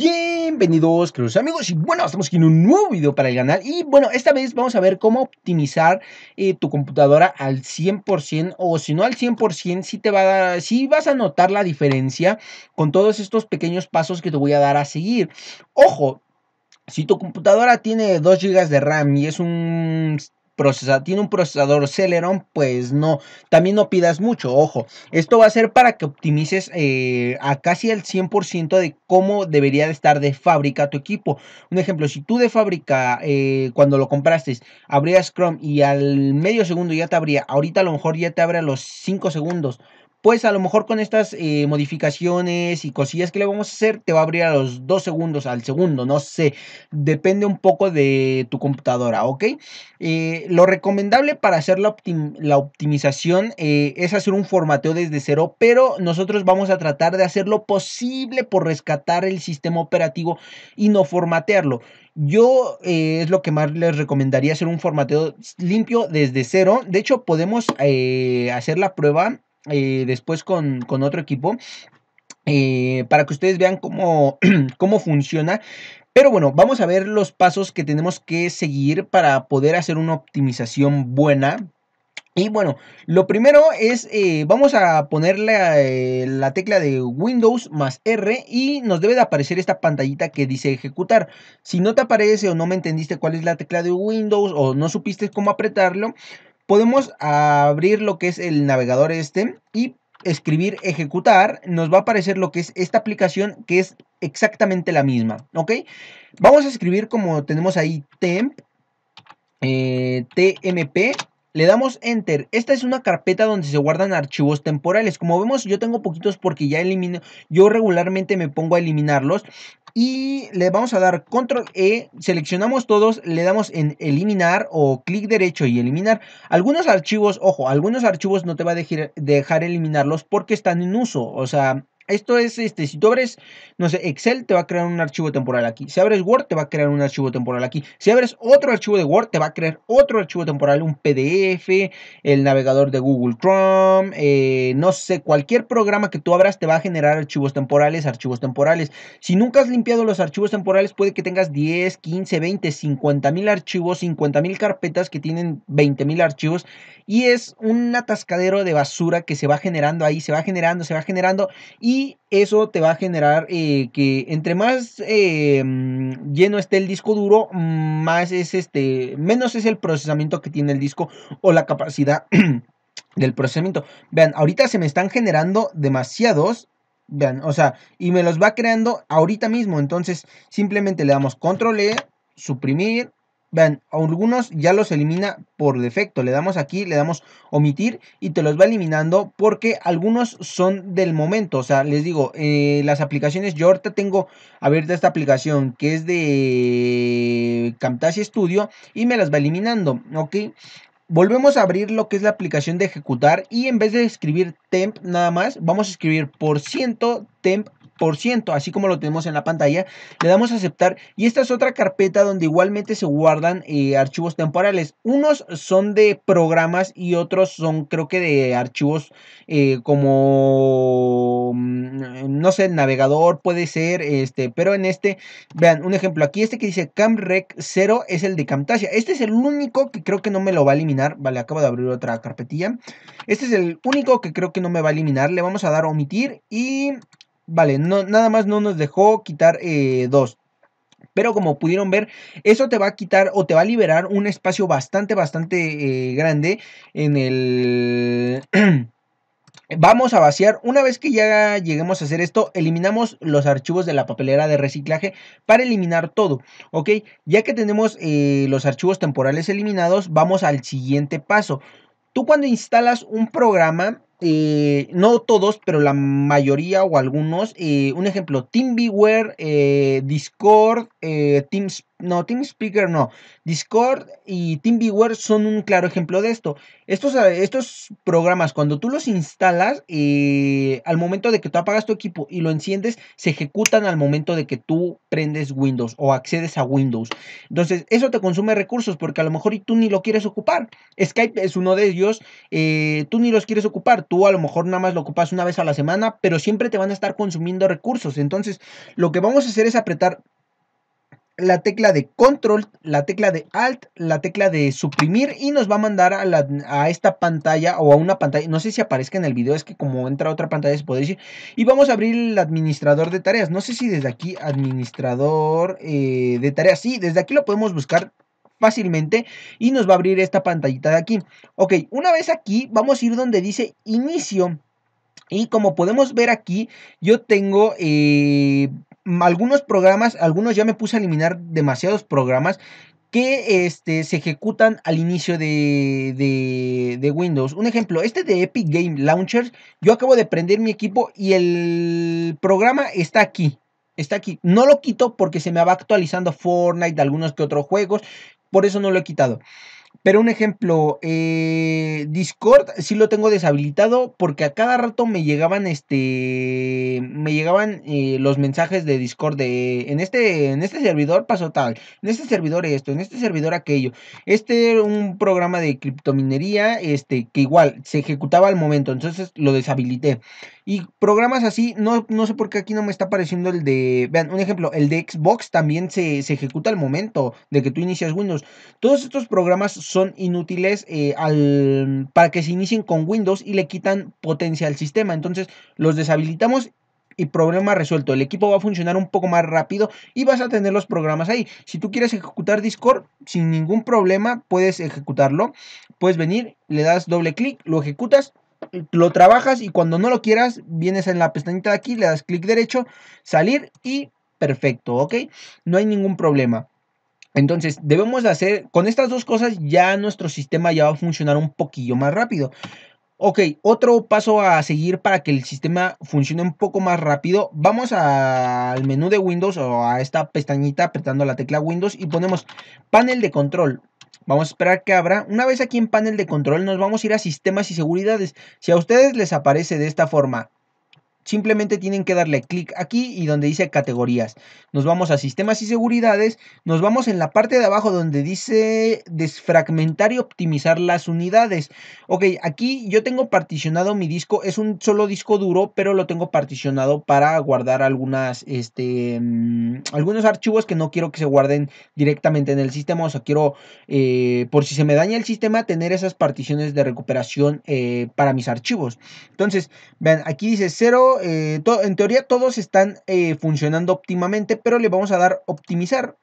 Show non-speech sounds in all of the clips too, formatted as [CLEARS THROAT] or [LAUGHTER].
Bienvenidos queridos amigos y bueno, estamos aquí en un nuevo video para el canal y bueno, esta vez vamos a ver cómo optimizar eh, tu computadora al 100% o si no al 100% si te va a si vas a notar la diferencia con todos estos pequeños pasos que te voy a dar a seguir. Ojo, si tu computadora tiene 2 GB de RAM y es un tiene un procesador Celeron, pues no, también no pidas mucho, ojo. Esto va a ser para que optimices eh, a casi el 100% de cómo debería de estar de fábrica tu equipo. Un ejemplo, si tú de fábrica, eh, cuando lo compraste, abrías Chrome y al medio segundo ya te abría, ahorita a lo mejor ya te abre a los 5 segundos pues a lo mejor con estas eh, modificaciones y cosillas que le vamos a hacer, te va a abrir a los 2 segundos, al segundo, no sé, depende un poco de tu computadora, ¿ok? Eh, lo recomendable para hacer la, optimización eh, es hacer un formateo desde cero, pero nosotros vamos a tratar de hacer lo posible por rescatar el sistema operativo y no formatearlo. Yo es lo que más les recomendaría hacer un formateo limpio desde cero. De hecho, podemos hacer la prueba eh, después con, otro equipo. Eh, para que ustedes vean cómo, [CLEARS THROAT] cómo funciona. Pero bueno, vamos a ver los pasos que tenemos que seguir para poder hacer una optimización buena. Y bueno, lo primero es, eh, vamos a ponerle la, la, tecla de Windows más R y nos debe de aparecer esta pantallita que dice ejecutar. Si no te aparece o no me entendiste cuál es la tecla de Windows o no supiste cómo apretarlo, podemos abrir lo que es el navegador este y escribir ejecutar, nos va a aparecer lo que es esta aplicación que es exactamente la misma, ¿ok? Vamos a escribir como tenemos ahí temp, eh, tmp le damos enter. Esta es una carpeta donde se guardan archivos temporales. Como vemos, yo tengo poquitos porque ya elimino, yo regularmente me pongo a eliminarlos. Y le vamos a dar control E, seleccionamos todos, le damos en eliminar o clic derecho y eliminar. Algunos archivos, ojo, algunos archivos no te va a dejar eliminarlos porque están en uso. O sea, esto es, este, si tú abres, no sé, Excel te va a crear un archivo temporal aquí. Si abres Word te va a crear un archivo temporal aquí. Si abres otro archivo de Word te va a crear otro archivo temporal, un PDF, el navegador de Google Chrome, eh, no sé, cualquier programa que tú abras te va a generar archivos temporales, archivos temporales. Si nunca has limpiado los archivos temporales puede que tengas 10, 15, 20, 50 mil archivos, 50 mil carpetas que tienen 20 mil archivos y es un atascadero de basura que se va generando ahí, se va generando, se va generando y eso te va a generar eh, que entre más eh, mm, lleno esté el disco duro, mm, más es este, menos es el procesamiento que tiene el disco o la capacidad [CLEARS THROAT] del procesamiento. Vean, ahorita se me están generando demasiados. Vean, o sea, y me los va creando ahorita mismo. Entonces, simplemente le damos control E, suprimir, Vean, algunos ya los elimina por defecto. Le damos aquí, le damos omitir y te los va eliminando porque algunos son del momento. O sea, les digo, eh, las aplicaciones, yo ahorita tengo abierta esta aplicación que es de Camtasia Studio y me las va eliminando, ¿ok? Volvemos a abrir lo que es la aplicación de ejecutar y en vez de escribir temp nada más, vamos a escribir por ciento temp así como lo tenemos en la pantalla, le damos a aceptar y esta es otra carpeta donde igualmente se guardan eh, archivos temporales. Unos son de programas y otros son creo que de archivos eh, como, mm, no sé, navegador puede ser, este, pero en este, vean, un ejemplo aquí, este que dice CamRec 0 es el de Camtasia. Este es el único que creo que no me lo va a eliminar, vale, acabo de abrir otra carpetilla. Este es el único que creo que no me va a eliminar, le vamos a dar omitir y Vale, no, nada más no nos dejó quitar eh, dos. Pero como pudieron ver, eso te va a quitar o te va a liberar un espacio bastante, bastante eh, grande en el... [CLEARS THROAT] Vamos a vaciar, una vez que ya lleguemos a hacer esto, eliminamos los archivos de la papelera de reciclaje para eliminar todo, ¿ok? Ya que tenemos eh, los archivos temporales eliminados, vamos al siguiente paso. Tú cuando instalas un programa, eh, no todos, pero la mayoría o algunos, eh, un ejemplo, TeamViewer, eh, Discord, Teams no, TeamSpeaker no. Discord y TeamViewer son un claro ejemplo de esto. Estos, eh, estos programas, cuando tú los instalas, eh, al momento de que tú apagas tu equipo y lo enciendes, se ejecutan al momento de que tú prendes Windows o accedes a Windows. Entonces, eso te consume recursos porque a lo mejor tú ni lo quieres ocupar. Skype es uno de ellos. Eh, tú ni los quieres ocupar. Tú a lo mejor nada más lo ocupas una vez a la semana, pero siempre te van a estar consumiendo recursos. Entonces, lo que vamos a hacer es apretar la tecla de control, la tecla de alt, la tecla de suprimir y nos va a mandar a, esta pantalla o a una pantalla, no sé si aparezca en el video, es que como entra otra pantalla se puede decir. Y vamos a abrir el administrador de tareas, no sé si desde aquí administrador eh, de tareas, sí, desde aquí lo podemos buscar fácilmente y nos va a abrir esta pantallita de aquí. Ok, una vez aquí vamos a ir donde dice inicio. Y como podemos ver aquí, yo tengo eh, algunos programas, algunos ya me puse a eliminar demasiados programas que este, se ejecutan al inicio de, de, de, Windows. Un ejemplo, este de Epic Game Launcher, yo acabo de prender mi equipo y el programa está aquí. Está aquí. No lo quito porque se me va actualizando Fortnite, algunos que otros juegos. Por eso no lo he quitado. Pero un ejemplo, eh, Discord sí lo tengo deshabilitado porque a cada rato me llegaban este, me llegaban eh, los mensajes de Discord de en este, en este servidor pasó tal, en este servidor esto, en este servidor aquello. Este era un programa de criptominería, este que igual se ejecutaba al momento, entonces lo deshabilité. Y programas así, no, no sé por qué aquí no me está apareciendo el de, vean, un ejemplo, el de Xbox también se, se ejecuta al momento de que tú inicias Windows. Todos estos programas son inútiles eh, al, para que se inicien con Windows y le quitan potencia al sistema. Entonces los deshabilitamos y problema resuelto. El equipo va a funcionar un poco más rápido y vas a tener los programas ahí. Si tú quieres ejecutar Discord sin ningún problema, puedes ejecutarlo. Puedes venir, le das doble clic, lo ejecutas, lo trabajas y cuando no lo quieras, vienes en la pestañita de aquí, le das clic derecho, salir y perfecto, ¿ok? No hay ningún problema. Entonces, debemos hacer, con estas dos cosas ya nuestro sistema ya va a funcionar un poquillo más rápido. Ok, otro paso a seguir para que el sistema funcione un poco más rápido. Vamos al menú de Windows o a esta pestañita apretando la tecla Windows y ponemos panel de control. Vamos a esperar que abra. Una vez aquí en panel de control nos vamos a ir a sistemas y seguridades. Si a ustedes les aparece de esta forma Simplemente tienen que darle clic aquí y donde dice categorías. Nos vamos a sistemas y seguridades. Nos vamos en la parte de abajo donde dice desfragmentar y optimizar las unidades. Ok, aquí yo tengo particionado mi disco. Es un solo disco duro, pero lo tengo particionado para guardar algunas, este, mm, algunos archivos que no quiero que se guarden directamente en el sistema. O sea, quiero, eh, por si se me daña el sistema, tener esas particiones de recuperación eh, para mis archivos. Entonces, vean, aquí dice 0 eh, en teoría todos están eh, funcionando óptimamente, pero le vamos a dar optimizar.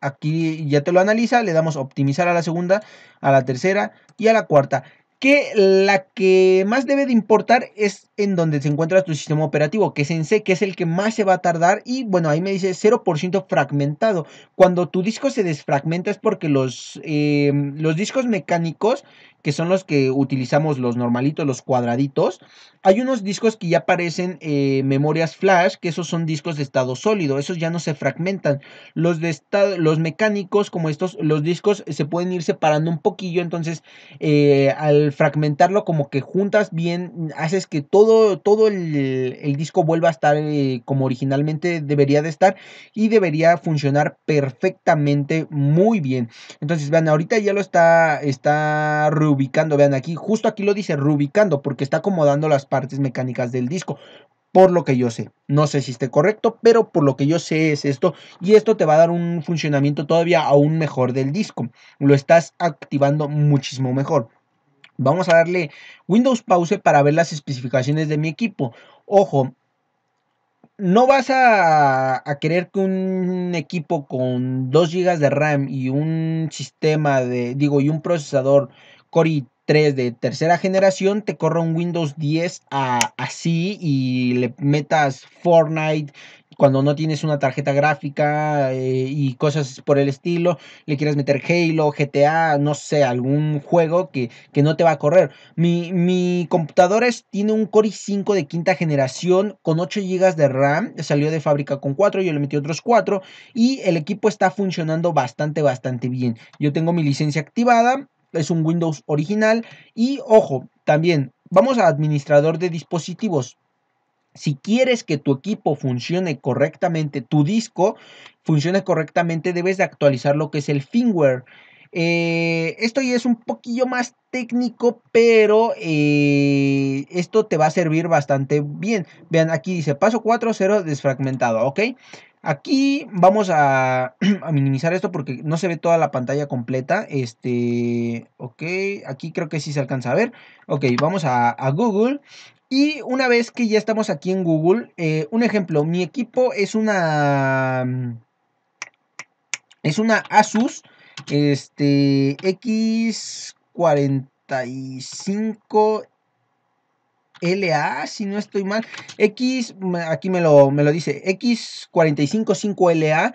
Aquí ya te lo analiza, le damos optimizar a la segunda, a la tercera y a la cuarta. Que la que más debe de importar es en donde se encuentra tu sistema operativo, que es en C, que es el que más se va a tardar. Y bueno, ahí me dice 0% fragmentado. Cuando tu disco se desfragmenta es porque los, eh, los discos mecánicos que son los que utilizamos los normalitos, los cuadraditos. Hay unos discos que ya parecen eh, memorias flash, que esos son discos de estado sólido, esos ya no se fragmentan. Los, de los mecánicos, como estos, los discos se pueden ir separando un poquillo, entonces eh, al fragmentarlo como que juntas bien, haces que todo, todo el, disco vuelva a estar eh, como originalmente debería de estar y debería funcionar perfectamente muy bien. Entonces, vean, ahorita ya lo está, está reubicando, vean aquí, justo aquí lo dice reubicando porque está acomodando las partes mecánicas del disco. Por lo que yo sé, no sé si esté correcto, pero por lo que yo sé es esto y esto te va a dar un funcionamiento todavía aún mejor del disco. Lo estás activando muchísimo mejor. Vamos a darle Windows Pause para ver las especificaciones de mi equipo. Ojo, no vas a, a, querer que un equipo con 2 GB de RAM y un sistema de, digo, y un procesador Core i3 de tercera generación te corre un Windows 10 así y le metas Fortnite cuando no tienes una tarjeta gráfica eh, y cosas por el estilo, le quieres meter Halo, GTA, no sé, algún juego que, que no te va a correr. Mi, mi computadora es, tiene un Core i5 de quinta generación con 8 GB de RAM, salió de fábrica con 4, yo le metí otros 4 y el equipo está funcionando bastante, bastante bien. Yo tengo mi licencia activada, es un Windows original. Y ojo, también vamos a administrador de dispositivos. Si quieres que tu equipo funcione correctamente, tu disco funcione correctamente, debes de actualizar lo que es el firmware. Eh, esto ya es un poquillo más técnico, pero eh, esto te va a servir bastante bien. Vean, aquí dice paso 4.0 desfragmentado, ¿ok? Aquí vamos [CLEARS THROAT] a, minimizar esto porque no se ve toda la pantalla completa. Este, ok, aquí creo que sí se alcanza a ver. Ok, vamos a, Google. Y una vez que ya estamos aquí en Google, eh, un ejemplo, mi equipo es una, es una Asus este, X45 LA, si no estoy mal. X, aquí me lo, me lo dice, X455LA.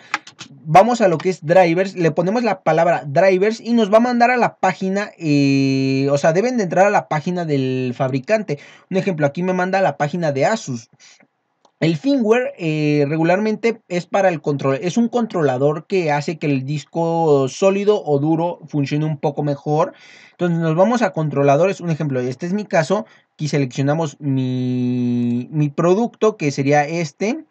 Vamos a lo que es drivers, le ponemos la palabra drivers y nos va a mandar a la página, eh, o sea, deben de entrar a la página del fabricante. Un ejemplo, aquí me manda a la página de Asus. El firmware eh, regularmente es para el control, es un controlador que hace que el disco sólido o duro funcione un poco mejor. Entonces nos vamos a controladores, un ejemplo, este es mi caso, aquí seleccionamos mi, mi producto que sería este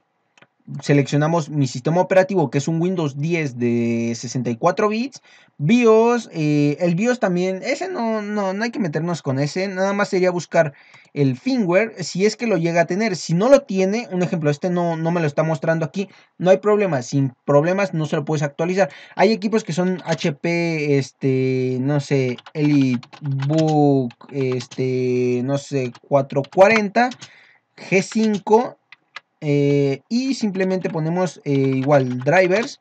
seleccionamos mi sistema operativo que es un Windows 10 de 64 bits, BIOS, eh, el BIOS también, ese no, no, hay que meternos con ese, nada más sería buscar el firmware si es que lo llega a tener, si no lo tiene, un ejemplo, este no, no me lo está mostrando aquí, no hay problema, sin problemas no se lo puedes actualizar, hay equipos que son HP, este, no sé, Elitebook, este, no sé, 440, G5, eh, y simplemente ponemos eh, igual drivers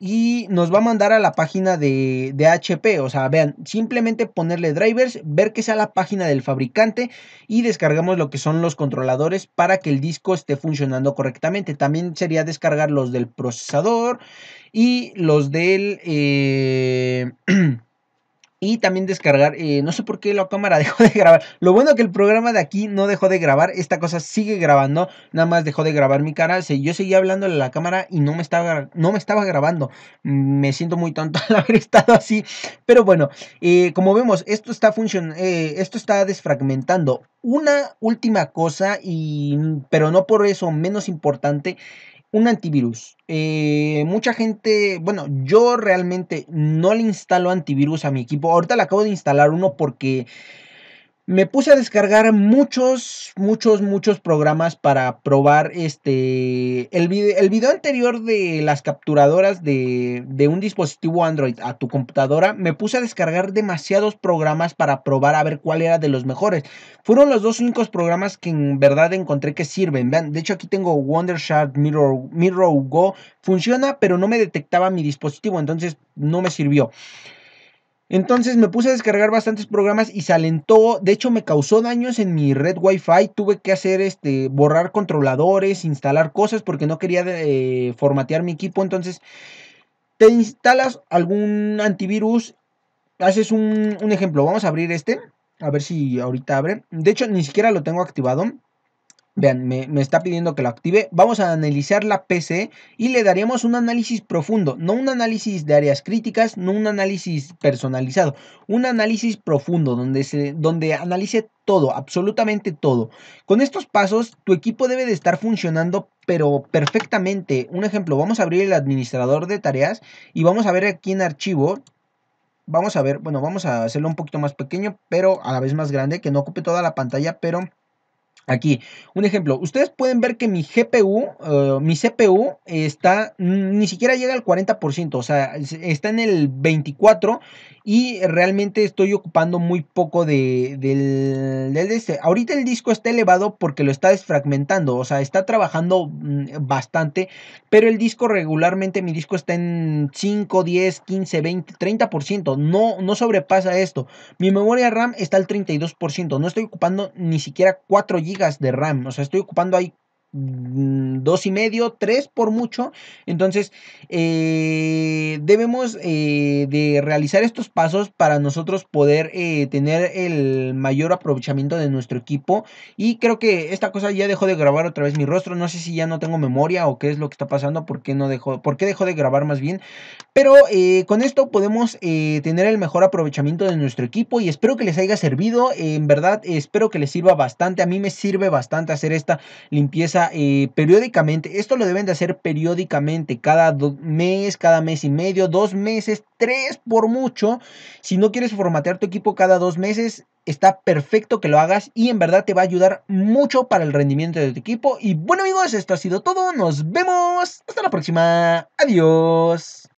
y nos va a mandar a la página de, de, HP. O sea, vean, simplemente ponerle drivers, ver que sea la página del fabricante y descargamos lo que son los controladores para que el disco esté funcionando correctamente. También sería descargar los del procesador y los del... Eh, [CLEARS THROAT] y también descargar. Eh, no sé por qué la cámara [LAUGHS] dejó de grabar. Lo bueno que el programa de aquí no dejó de grabar. Esta cosa sigue grabando. Nada más dejó de grabar mi cara. Yo seguía hablándole a la cámara y no me estaba, no me estaba grabando. Mm, me siento muy tonto [LAUGHS] al haber estado así. Pero bueno, eh, como vemos, esto está eh, esto está desfragmentando. Una última cosa, y, pero no por eso menos importante, un antivirus. Eh, mucha gente, bueno, yo realmente no le instalo antivirus a mi equipo. Ahorita le acabo de instalar uno porque me puse a descargar muchos, muchos, muchos programas para probar este. El video, anterior de las capturadoras de, de, un dispositivo Android a tu computadora, me puse a descargar demasiados programas para probar a ver cuál era de los mejores. Fueron los dos únicos programas que en verdad encontré que sirven. Vean, de hecho, aquí tengo Wondershot, Mirror, Mirror Go. Funciona, pero no me detectaba mi dispositivo, entonces no me sirvió. Entonces me puse a descargar bastantes programas y se alentó. De hecho, me causó daños en mi red Wi-Fi. Tuve que hacer este, borrar controladores, instalar cosas porque no quería eh, formatear mi equipo. Entonces, te instalas algún antivirus. Haces un, un ejemplo. Vamos a abrir este. A ver si ahorita abre. De hecho, ni siquiera lo tengo activado. Vean, me, me, está pidiendo que lo active. Vamos a analizar la PC y le daríamos un análisis profundo, no un análisis de áreas críticas, no un análisis personalizado, un análisis profundo donde, se, donde analice todo, absolutamente todo. Con estos pasos, tu equipo debe de estar funcionando, pero perfectamente. Un ejemplo, vamos a abrir el administrador de tareas y vamos a ver aquí en archivo, vamos a ver, bueno, vamos a hacerlo un poquito más pequeño, pero a la vez más grande, que no ocupe toda la pantalla, pero Aquí, un ejemplo, ustedes pueden ver que mi GPU, eh, mi CPU está, ni siquiera llega al 40%, o sea, está en el 24% y realmente estoy ocupando muy poco de, del, este. Ahorita el disco está elevado porque lo está desfragmentando, o sea, está trabajando mm, bastante, pero el disco regularmente, mi disco está en 5, 10, 15, 20, 30%, no, no sobrepasa esto. Mi memoria RAM está al 32%, no estoy ocupando ni siquiera 4 GB de RAM, o sea, estoy ocupando ahí Mm, dos y medio, tres por mucho. Entonces, eh, debemos eh, de realizar estos pasos para nosotros poder eh, tener el mayor aprovechamiento de nuestro equipo. Y creo que esta cosa ya dejó de grabar otra vez mi rostro. No sé si ya no tengo memoria o qué es lo que está pasando, por qué no dejó, por qué dejó de grabar más bien. Pero con esto podemos tener el mejor aprovechamiento de nuestro equipo y espero que les haya servido. en verdad, espero que les sirva bastante. A mí me sirve bastante hacer esta limpieza eh, periódicamente. Esto lo deben de hacer periódicamente, cada mes, cada mes y medio, dos meses, tres por mucho. Si no quieres formatear tu equipo cada dos meses, está perfecto que lo hagas y en verdad te va a ayudar mucho para el rendimiento de tu equipo. Y bueno amigos, esto ha sido todo. Nos vemos. Hasta la próxima. Adiós.